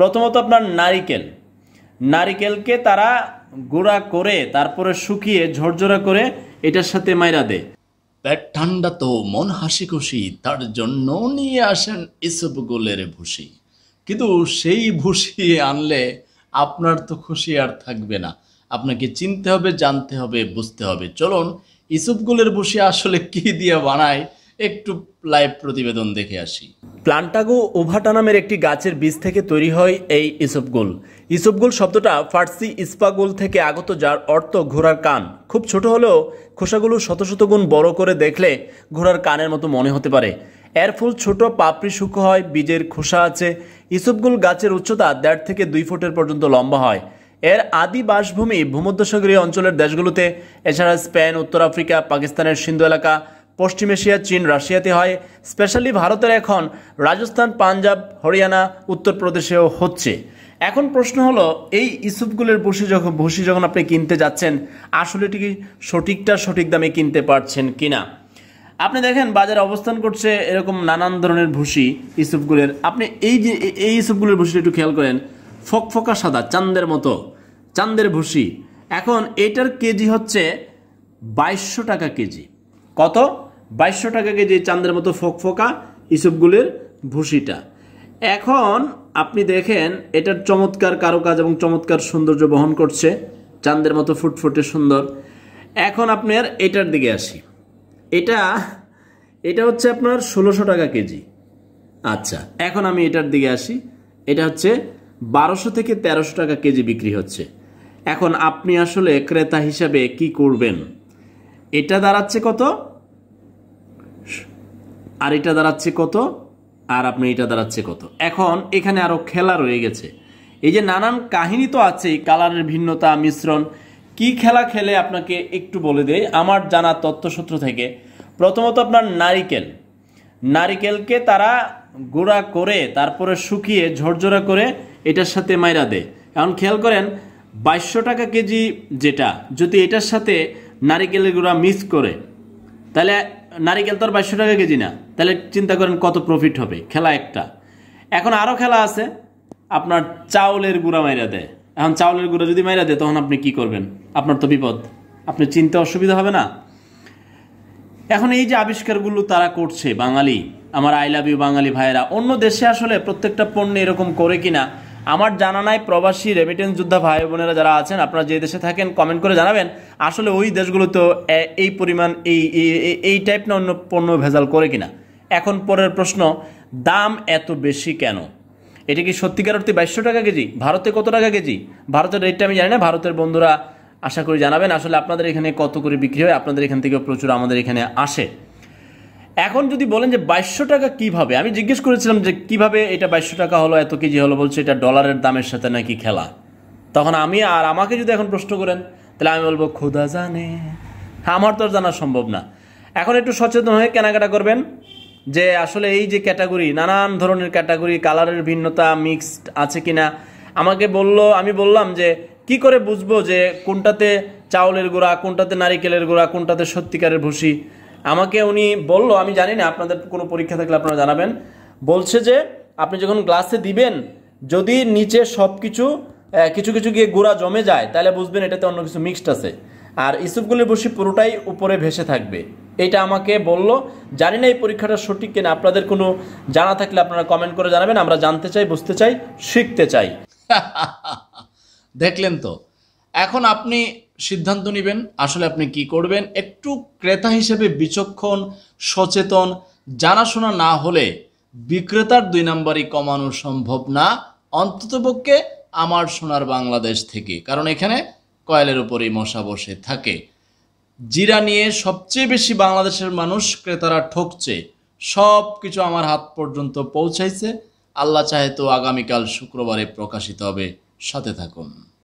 প্রথমত আপনার নারিকেল নারিকেলকে তারা গুঁড়া করে তারপরে শুকিয়ে ঝরঝরা করে এটার সাথে মাইরা দেয় পেট ঠান্ডা তো মন হাসি খুশি তার জন্য নিয়ে আসেন এসব গোলের ভুসি কিন্তু সেই ভুসি আনলে আপনার তো খুশি আর থাকবে না আপনাকে চিনতে হবে জানতে হবে বুঝতে হবে চলুন ইসুফগুলের ভুসি আসলে কি দিয়ে বানায় একটু লাইভ প্রতিবেদন দেখে আসি প্লান্টাগো ওভাটা নামের একটি গাছের বীজ থেকে তৈরি হয় এই ইসবগোল ইসবগোল শব্দটা ফার্সি ইস্পাগোল থেকে আগত যার অর্থ ঘোড়ার কান খুব ছোট হলেও খোসাগুলো শত শত গুণ বড় করে দেখলে ঘোড়ার কানের মতো মনে হতে পারে এর ফুল ছোট পাপড়ি সুখ হয় বীজের খোসা আছে ইসবগুল গাছের উচ্চতা দেড় থেকে দুই ফুটের পর্যন্ত লম্বা হয় এর আদি বাসভূমি ভূমধ্যসাগরীয় অঞ্চলের দেশগুলোতে এছাড়া স্পেন উত্তর আফ্রিকা পাকিস্তানের সিন্ধু এলাকা পশ্চিম এশিয়া চীন রাশিয়াতে হয় স্পেশালি ভারতের এখন রাজস্থান পাঞ্জাব হরিয়ানা উত্তরপ্রদেশেও হচ্ছে এখন প্রশ্ন হলো এই ইস্যুপগুলোর ভুসি যখন ভুসি যখন আপনি কিনতে যাচ্ছেন আসলে ঠিকই সঠিকটা সঠিক দামে কিনতে পারছেন কি না আপনি দেখেন বাজারে অবস্থান করছে এরকম নানান ধরনের ভুসি ইস্যুপগুলের আপনি এই যে এই ইস্যুপগুলোর ভুসিটা একটু খেয়াল করেন ফকফকা সাদা চান্দের মতো চান্দের ভুসি এখন এটার কেজি হচ্ছে বাইশশো টাকা কেজি কত বাইশশো টাকা কেজি চান্দের মতো ফোকা ইসবগুলির ভুসিটা এখন আপনি দেখেন এটার চমৎকার কারুকাজ এবং চমৎকার সৌন্দর্য বহন করছে চাঁদের মতো ফুটফুটে সুন্দর এখন আপনার এটার দিকে আসি এটা এটা হচ্ছে আপনার ষোলোশো টাকা কেজি আচ্ছা এখন আমি এটার দিকে আসি এটা হচ্ছে বারোশো থেকে তেরোশো টাকা কেজি বিক্রি হচ্ছে এখন আপনি আসলে ক্রেতা হিসাবে কি করবেন এটা দাঁড়াচ্ছে কত আর এটা দাঁড়াচ্ছে কত আর আপনি এটা দাঁড়াচ্ছে কত এখন এখানে আরও খেলা রয়ে গেছে এই যে নানান কাহিনী তো আছেই কালারের ভিন্নতা মিশ্রণ কি খেলা খেলে আপনাকে একটু বলে দেয় আমার জানা তত্ত্বসূত্র থেকে প্রথমত আপনার নারিকেল নারিকেলকে তারা গুঁড়া করে তারপরে শুকিয়ে ঝরঝরা করে এটার সাথে মাইরা দেয় এখন খেয়াল করেন বাইশশো টাকা কেজি যেটা যদি এটার সাথে নারিকেলের গুঁড়া মিক্স করে তাহলে নারিকেল তো আর বাইশশো টাকা কেজি না তাহলে চিন্তা করেন কত প্রফিট হবে খেলা একটা এখন আরও খেলা আছে আপনার চাউলের গুঁড়া মাইরা দেয় এখন চাউলের গুঁড়া যদি মাইরা দেয় তখন আপনি কি করবেন আপনার তো বিপদ আপনি চিনতে অসুবিধা হবে না এখন এই যে আবিষ্কারগুলো তারা করছে বাঙালি আমার আই লাভ ইউ বাঙালি ভাইয়েরা অন্য দেশে আসলে প্রত্যেকটা পণ্য এরকম করে কিনা আমার জানা নাই প্রবাসী রেমিটেন্স যোদ্ধা ভাই বোনেরা যারা আছেন আপনারা যে দেশে থাকেন কমেন্ট করে জানাবেন আসলে ওই দেশগুলো তো এই পরিমাণ এই এই টাইপ না অন্য পণ্য ভেজাল করে কিনা এখন পরের প্রশ্ন দাম এত বেশি কেন এটা কি সত্যিকার অর্থে বাইশশো টাকা কেজি ভারতে কত টাকা কেজি ভারতের রেটটা আমি জানি না ভারতের বন্ধুরা আশা করি জানাবেন আসলে আপনাদের এখানে কত করে বিক্রি হয় আপনাদের এখান থেকে প্রচুর আমাদের এখানে আসে এখন যদি বলেন যে বাইশশো টাকা কিভাবে আমি জিজ্ঞেস করেছিলাম যে কিভাবে এটা বাইশশো টাকা হলো এত কেজি হলো বলছে এটা ডলারের দামের সাথে নাকি খেলা তখন আমি আর আমাকে যদি এখন প্রশ্ন করেন তাহলে আমি বলবো খোদা জানে হ্যাঁ আমার তো জানা সম্ভব না এখন একটু সচেতন হয়ে কেনাকাটা করবেন যে আসলে এই যে ক্যাটাগরি নানান ধরনের ক্যাটাগরি কালারের ভিন্নতা মিক্সড আছে কি না আমাকে বলল আমি বললাম যে কি করে বুঝবো যে কোনটাতে চাউলের গুঁড়া কোনটাতে নারিকেলের গুঁড়া কোনটাতে সত্যিকারের ভুসি আমাকে উনি বলল আমি জানি না আপনাদের কোনো পরীক্ষা থাকলে আপনারা জানাবেন বলছে যে আপনি যখন গ্লাসে দিবেন যদি নিচে সব কিছু কিছু কিছু গিয়ে গোড়া জমে যায় তাহলে বুঝবেন এটাতে অন্য কিছু মিক্সড আছে আর ইস্যুপগুলি বসি পুরোটাই উপরে ভেসে থাকবে এটা আমাকে বলল জানি না এই পরীক্ষাটা সঠিক কিনা আপনাদের কোনো জানা থাকলে আপনারা কমেন্ট করে জানাবেন আমরা জানতে চাই বুঝতে চাই শিখতে চাই দেখলেন তো এখন আপনি সিদ্ধান্ত নেবেন আসলে আপনি কি করবেন একটু ক্রেতা হিসেবে বিচক্ষণ সচেতন জানাশোনা না হলে বিক্রেতার দুই নাম্বারই কমানো সম্ভব না অন্ততপক্ষে আমার সোনার বাংলাদেশ থেকে কারণ এখানে কয়েলের উপরেই মশা বসে থাকে জিরা নিয়ে সবচেয়ে বেশি বাংলাদেশের মানুষ ক্রেতারা ঠকছে সব কিছু আমার হাত পর্যন্ত পৌঁছাইছে আল্লাহ চাহে তো আগামীকাল শুক্রবারে প্রকাশিত হবে সাথে থাকুন